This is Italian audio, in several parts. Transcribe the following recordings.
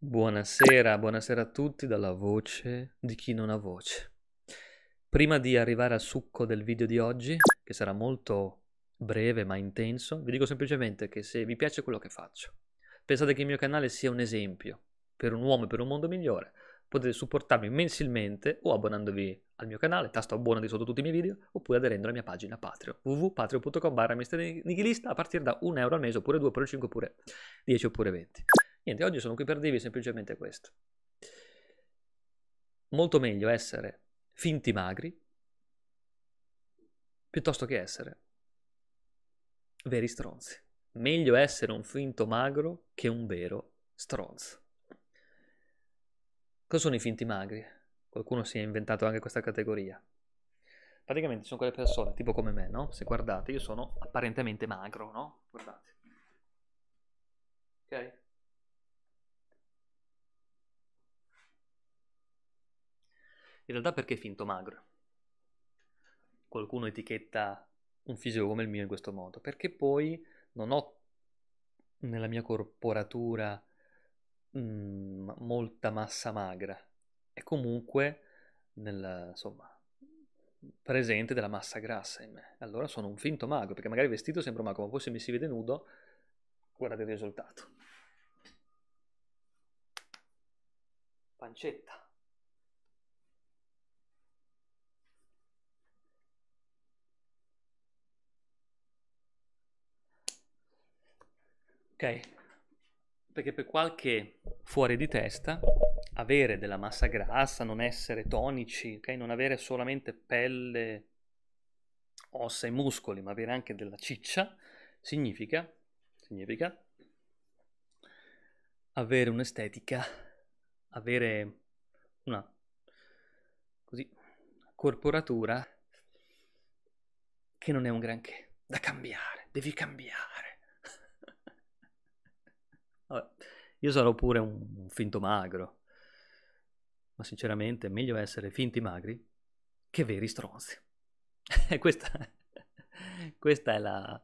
Buonasera, buonasera a tutti dalla voce di chi non ha voce. Prima di arrivare al succo del video di oggi, che sarà molto breve ma intenso, vi dico semplicemente che se vi piace quello che faccio, pensate che il mio canale sia un esempio per un uomo e per un mondo migliore, potete supportarmi mensilmente o abbonandovi al mio canale, tasto di sotto tutti i miei video, oppure aderendo alla mia pagina Patreon, www.patreon.com barra a partire da 1 euro al mese, oppure 2, oppure 5, oppure 10, oppure 20. Niente, oggi sono qui per dirvi semplicemente questo. Molto meglio essere finti magri piuttosto che essere veri stronzi. Meglio essere un finto magro che un vero stronzo. Cosa sono i finti magri? Qualcuno si è inventato anche questa categoria. Praticamente sono quelle persone, tipo come me, no? Se guardate, io sono apparentemente magro, no? Guardate. Ok? In realtà perché finto magro? Qualcuno etichetta un fisico come il mio in questo modo, perché poi non ho nella mia corporatura mh, mm, molta massa magra, è comunque nel, insomma, presente della massa grassa in me. Allora sono un finto mago, perché magari vestito sembro mago, ma poi se mi si vede nudo, guardate il risultato. Pancetta. Ok? Perché per qualche fuori di testa avere della massa grassa, non essere tonici, okay? non avere solamente pelle, ossa e muscoli, ma avere anche della ciccia, significa, significa avere un'estetica, avere una così, corporatura che non è un granché da cambiare, devi cambiare Vabbè, io sarò pure un, un finto magro, ma sinceramente è meglio essere finti magri che veri stronzi. questa, questa, è la,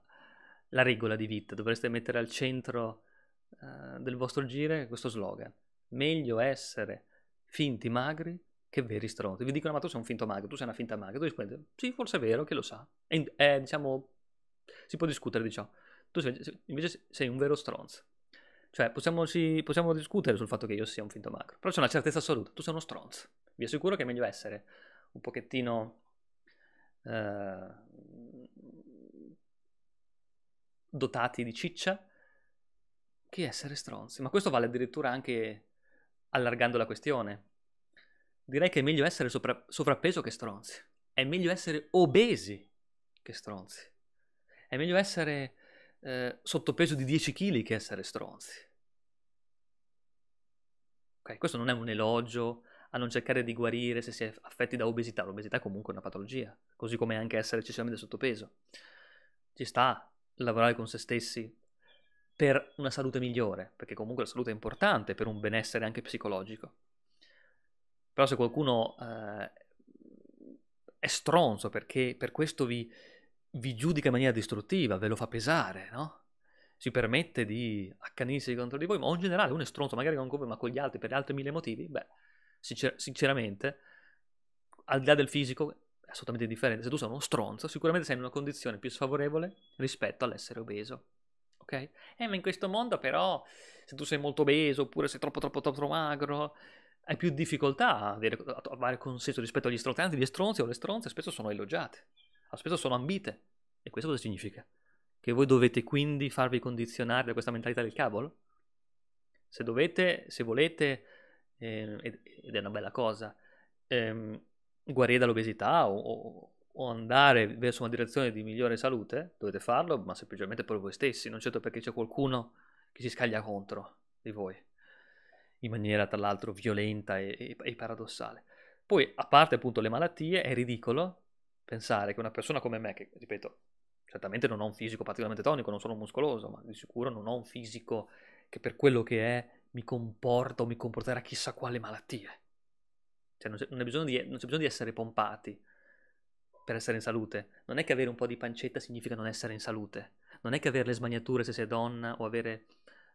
la, regola di vita, dovreste mettere al centro uh, del vostro giro questo slogan. Meglio essere finti magri che veri stronzi. Vi dicono, ma tu sei un finto magro, tu sei una finta magra. Tu rispondi, sì, forse è vero, chi lo sa. E, è, eh, diciamo, si può discutere di ciò. Tu sei, invece sei un vero stronzo. Cioè, possiamo, sì, possiamo discutere sul fatto che io sia un finto macro, però c'è una certezza assoluta, tu sei uno stronzo. Vi assicuro che è meglio essere un pochettino... Eh, dotati di ciccia che essere stronzi. Ma questo vale addirittura anche allargando la questione. Direi che è meglio essere sopra- sovrappeso che stronzi. È meglio essere obesi che stronzi. È meglio essere eh, sottopeso di 10 kg che essere stronzi. Okay, questo non è un elogio a non cercare di guarire se si è affetti da obesità. L'obesità è comunque una patologia, così come anche essere eccessivamente sottopeso. Ci sta lavorare con se stessi per una salute migliore, perché comunque la salute è importante per un benessere anche psicologico. Però se qualcuno eh, è stronzo perché per questo vi, vi giudica in maniera distruttiva, ve lo fa pesare, no? Si permette di accanirsi contro di voi, ma in generale uno è stronzo, magari non voi, ma con gli altri per altri mille motivi, beh, sincer- sinceramente, al di là del fisico, è assolutamente differente. Se tu sei uno stronzo, sicuramente sei in una condizione più sfavorevole rispetto all'essere obeso. Ok? Eh, ma in questo mondo però, se tu sei molto obeso oppure sei troppo, troppo, troppo, magro, hai più difficoltà a avere, a trovare consenso rispetto agli stronzi. Anzi, gli stronzi o le stronze spesso sono elogiate spesso sono ambite. E questo cosa significa? Che voi dovete quindi farvi condizionare da questa mentalità del cavolo? Se dovete, se volete, eh, ed è una bella cosa, ehm, guarire dall'obesità o, o, o, andare verso una direzione di migliore salute, dovete farlo, ma semplicemente per voi stessi, non certo perché c'è qualcuno che si scaglia contro di voi, in maniera tra l'altro violenta e, e, e paradossale. Poi, a parte appunto le malattie, è ridicolo pensare che una persona come me, che ripeto, certamente non ho un fisico particolarmente tonico, non sono muscoloso, ma di sicuro non ho un fisico che per quello che è mi comporta o mi comporterà chissà quale malattie. Cioè non c'è, non bisogno, di, non c'è bisogno di essere pompati per essere in salute. Non è che avere un po' di pancetta significa non essere in salute. Non è che avere le smaniature se sei donna o avere,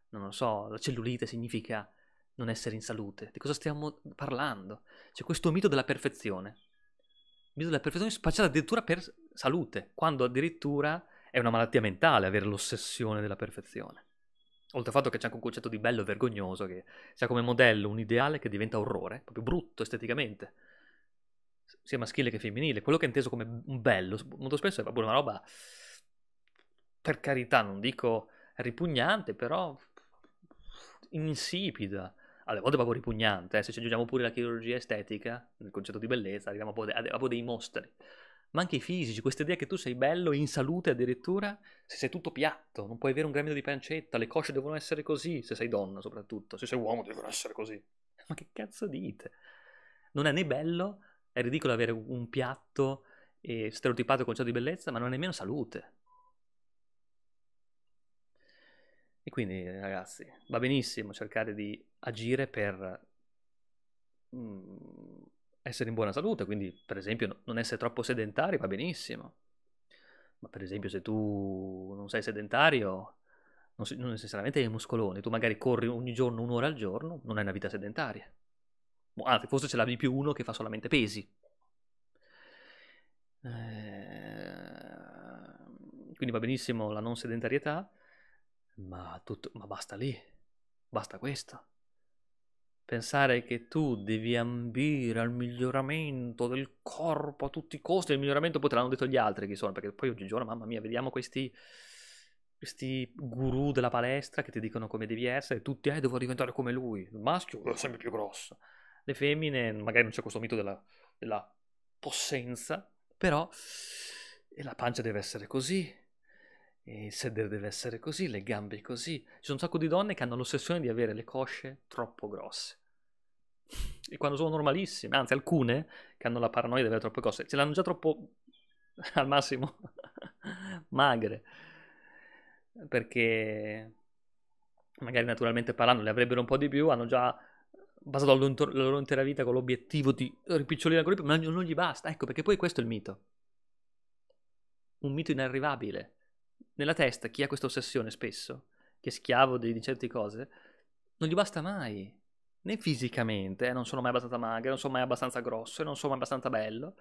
non lo so, la cellulite significa non essere in salute. Di cosa stiamo parlando? C'è questo mito della perfezione misura la perfezione spacciata addirittura per salute, quando addirittura è una malattia mentale avere l'ossessione della perfezione. Oltre al fatto che c'è anche un concetto di bello e vergognoso che si come modello un ideale che diventa orrore, proprio brutto esteticamente, sia maschile che femminile. Quello che è inteso come un bello molto spesso è proprio una roba, per carità, non dico ripugnante, però insipida, alle volte proprio ripugnante, eh, se ci aggiungiamo pure la chirurgia estetica, il concetto di bellezza, arriviamo a proprio dei mostri ma anche i fisici, questa idea che tu sei bello, in salute addirittura, se sei tutto piatto, non puoi avere un grammo di pancetta, le cosce devono essere così, se sei donna soprattutto, se sei uomo devono essere così. Ma che cazzo dite? Non è né bello, è ridicolo avere un piatto e eh, stereotipato concetto di bellezza, ma non è nemmeno salute. E quindi ragazzi, va benissimo cercare di agire per mh, mm, essere in buona salute, quindi per esempio non essere troppo sedentari va benissimo. Ma per esempio se tu non sei sedentario, non, non necessariamente hai muscoloni, tu magari corri ogni giorno un'ora al giorno, non hai una vita sedentaria. Boh, anzi, forse ce l'ha di più uno che fa solamente pesi. Ehm, quindi va benissimo la non sedentarietà ma, tutto, ma basta lì, basta questo. Pensare che tu devi ambire al miglioramento del corpo a tutti i costi, il miglioramento poi te l'hanno detto gli altri chi sono, perché poi oggigiorno, mamma mia, vediamo questi, questi guru della palestra che ti dicono come devi essere, tutti, eh, devo diventare come lui, il maschio è sempre più grosso. Le femmine, magari non c'è questo mito della, della possenza, però e la pancia deve essere così, il sedere deve essere così, le gambe così. Ci sono un sacco di donne che hanno l'ossessione di avere le cosce troppo grosse. E quando sono normalissime, anzi alcune che hanno la paranoia di avere troppe cose, ce l'hanno già troppo al massimo magre. Perché magari naturalmente parlando le avrebbero un po' di più, hanno già basato la loro, intera vita con l'obiettivo di rimpicciolire ancora di più, ma non gli basta. Ecco perché poi questo è il mito. Un mito inarrivabile nella testa chi ha questa ossessione spesso, che è schiavo di, di certe cose, non gli basta mai, né fisicamente, eh, non sono mai abbastanza magro, non sono mai abbastanza grosso, non sono mai abbastanza bello,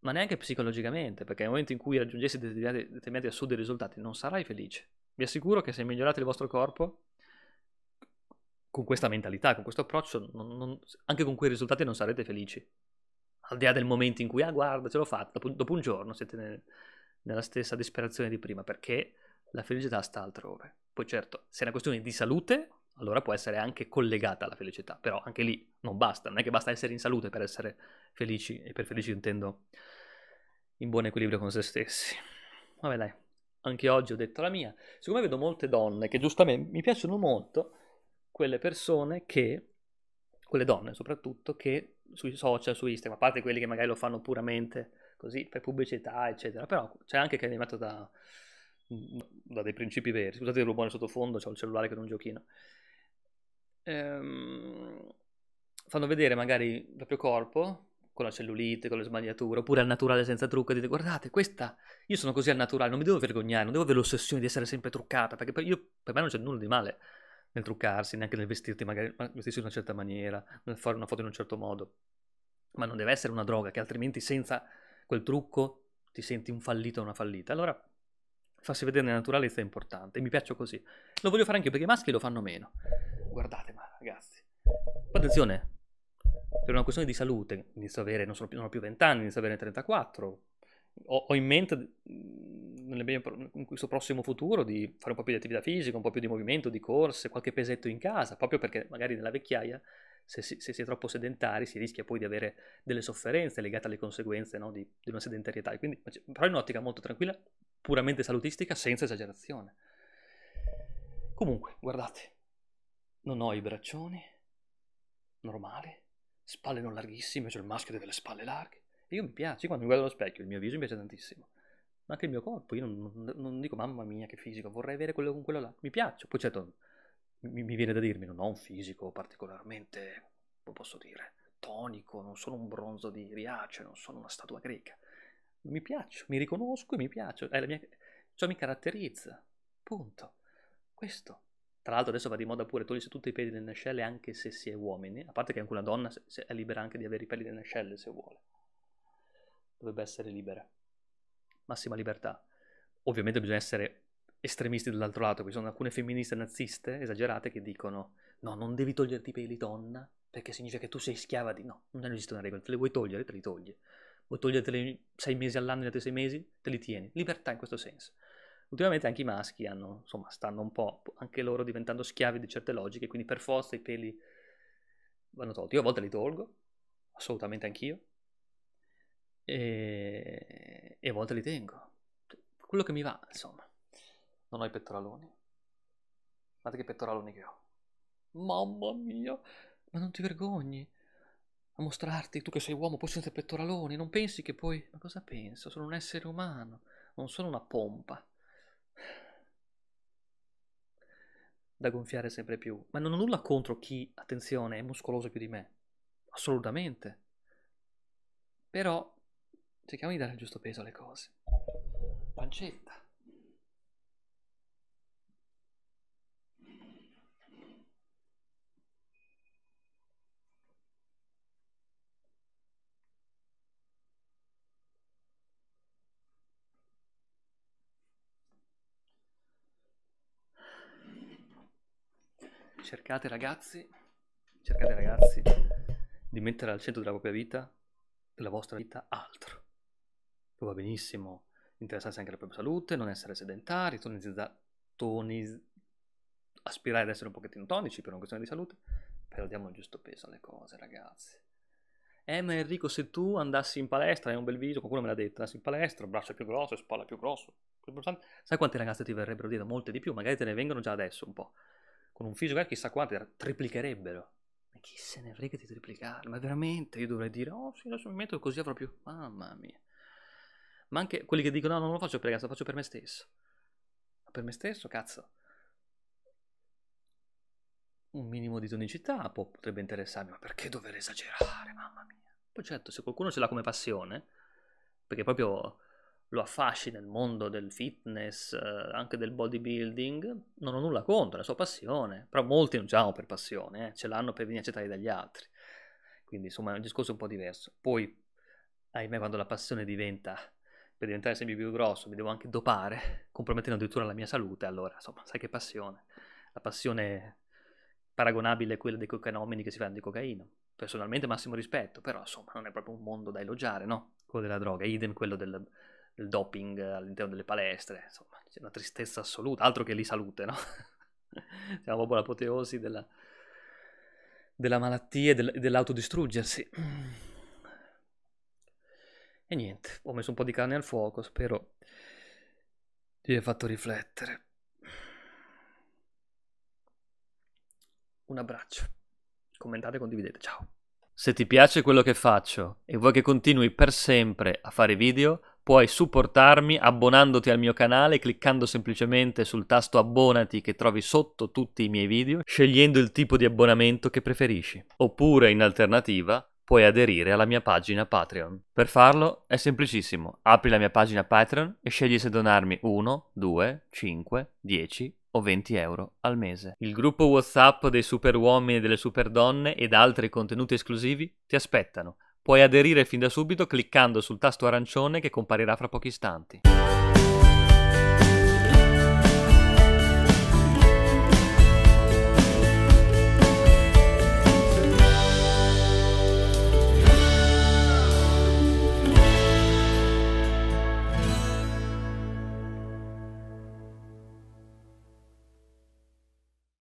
ma neanche psicologicamente, perché nel momento in cui raggiungessi determinati, determinati assoluti risultati non sarai felice. Vi assicuro che se migliorate il vostro corpo, con questa mentalità, con questo approccio, non, non, anche con quei risultati non sarete felici. Al di là del momento in cui, ah guarda, ce l'ho fatta, dopo, dopo un giorno siete nella stessa disperazione di prima, perché la felicità sta altrove. Poi certo, se è una questione di salute, allora può essere anche collegata alla felicità, però anche lì non basta, non è che basta essere in salute per essere felici, e per felici intendo in buon equilibrio con se stessi. Vabbè dai, anche oggi ho detto la mia. Siccome vedo molte donne che giustamente mi piacciono molto, quelle persone che, quelle donne soprattutto, che sui social, su Instagram, a parte quelli che magari lo fanno puramente così per pubblicità, eccetera. Però c'è anche che è animato da, mm, da dei principi veri. Scusate il rumore sottofondo, c'ho il cellulare che non giochino. Ehm, fanno vedere magari il proprio corpo con la cellulite, con le smagliature, oppure al naturale senza trucco e dite guardate questa, io sono così al naturale, non mi devo vergognare, non devo avere l'ossessione di essere sempre truccata, perché per, io, per me non c'è nulla di male nel truccarsi, neanche nel vestirti magari vestirsi in una certa maniera, nel fare una foto in un certo modo, ma non deve essere una droga che altrimenti senza quel trucco, ti senti un fallito o una fallita. Allora farsi vedere nella naturalezza è importante, mi piaccio così. Lo voglio fare anche perché i maschi lo fanno meno. Guardate, ma ragazzi. Attenzione, per una questione di salute, inizio a avere, non, sono più, non ho più 20 anni, inizio a avere 34. Ho, ho in mente mie, in questo prossimo futuro di fare un po' più di attività fisica, un po' più di movimento, di corse, qualche pesetto in casa, proprio perché magari nella vecchiaia se si, se si, è troppo sedentari si rischia poi di avere delle sofferenze legate alle conseguenze no, di, di, una sedentarietà. E quindi, cioè, però in un'ottica molto tranquilla, puramente salutistica, senza esagerazione. Comunque, guardate, non ho i braccioni, normale, spalle non larghissime, cioè il maschio deve le spalle larghe. E io mi piace, quando mi guardo allo specchio, il mio viso mi piace tantissimo. Ma anche il mio corpo, io non, non, dico mamma mia che fisico, vorrei avere quello con quello là, mi piace. Poi certo mi, mi viene da dirmi, non ho un fisico particolarmente, come posso dire, tonico, non sono un bronzo di riace, non sono una statua greca. Mi piaccio, mi riconosco e mi piaccio, è la mia... ciò mi caratterizza, punto. Questo. Tra l'altro adesso va di moda pure togliersi tutti i peli delle nascelle anche se si è uomini, a parte che anche una donna è libera anche di avere i peli delle nascelle se vuole. Dovrebbe essere libera. Massima libertà. Ovviamente bisogna essere estremisti dall'altro lato, qui sono alcune femministe naziste esagerate che dicono no, non devi toglierti i peli donna perché significa che tu sei schiava di... No, non esiste una regola, te le vuoi togliere, te li togli. Vuoi toglierteli sei mesi all'anno, in altri sei mesi, te li tieni. Libertà in questo senso. Ultimamente anche i maschi hanno, insomma, stanno un po' anche loro diventando schiavi di certe logiche, quindi per forza i peli vanno tolti. Io a volte li tolgo, assolutamente anch'io, e, e a volte li tengo. Cioè, quello che mi va, insomma. Non ho i pettoraloni. Guarda che pettoraloni che ho. Mamma mia, ma non ti vergogni a mostrarti, tu che sei uomo, poi senza pettoraloni, non pensi che poi... Ma cosa penso? Sono un essere umano, non sono una pompa. Da gonfiare sempre più. Ma non ho nulla contro chi, attenzione, è muscoloso più di me. Assolutamente. Però cerchiamo di dare il giusto peso alle cose. Pancetta. cercate ragazzi, cercate ragazzi di mettere al centro della propria vita, della vostra vita, altro. Lo Va benissimo interessarsi anche alla propria salute, non essere sedentari, tonizzare, toniz- aspirare ad essere un pochettino tonici per una questione di salute, però diamo il giusto peso alle cose ragazzi. Eh, ma Enrico, se tu andassi in palestra, hai un bel viso, qualcuno me l'ha detto, andassi in palestra, braccia più grosso, spalla più grosso, più sai quante ragazze ti verrebbero dietro? Molte di più, magari te ne vengono già adesso un po' con un fisico chissà quanti triplicherebbero. Ma chi se ne frega di triplicare? Ma veramente io dovrei dire, oh sì, adesso mi metto così avrò più. Mamma mia. Ma anche quelli che dicono, no, non lo faccio per cazzo, lo faccio per me stesso. Ma per me stesso, cazzo. Un minimo di tonicità può, potrebbe interessarmi, ma perché dover esagerare? Mamma mia. Poi certo, se qualcuno ce l'ha come passione, perché proprio lo affasci nel mondo del fitness, eh, anche del bodybuilding, non ho nulla contro, è la sua passione, però molti non ce l'hanno per passione, eh, ce l'hanno per venire accettati dagli altri, quindi insomma è un discorso un po' diverso. Poi, ahimè, quando la passione diventa, per diventare sempre più grosso, mi devo anche dopare, compromettendo addirittura la mia salute, allora insomma, sai che passione, la passione paragonabile a quella dei cocainomini che si fanno di cocaina. Personalmente massimo rispetto, però insomma non è proprio un mondo da elogiare, no? Quello della droga, idem quello del il doping all'interno delle palestre, insomma, c'è una tristezza assoluta, altro che lì salute, no? Siamo proprio l'apoteosi della, della malattia e del, dell'autodistruggersi. E niente, ho messo un po' di carne al fuoco, spero ti abbia fatto riflettere. Un abbraccio, commentate e condividete, ciao! Se ti piace quello che faccio e vuoi che continui per sempre a fare video, puoi supportarmi abbonandoti al mio canale, cliccando semplicemente sul tasto abbonati che trovi sotto tutti i miei video, scegliendo il tipo di abbonamento che preferisci. Oppure, in alternativa, puoi aderire alla mia pagina Patreon. Per farlo è semplicissimo, apri la mia pagina Patreon e scegli se donarmi 1, 2, 5, 10 o 20 euro al mese. Il gruppo WhatsApp dei super uomini e delle super donne ed altri contenuti esclusivi ti aspettano Puoi aderire fin da subito cliccando sul tasto arancione che comparirà fra pochi istanti.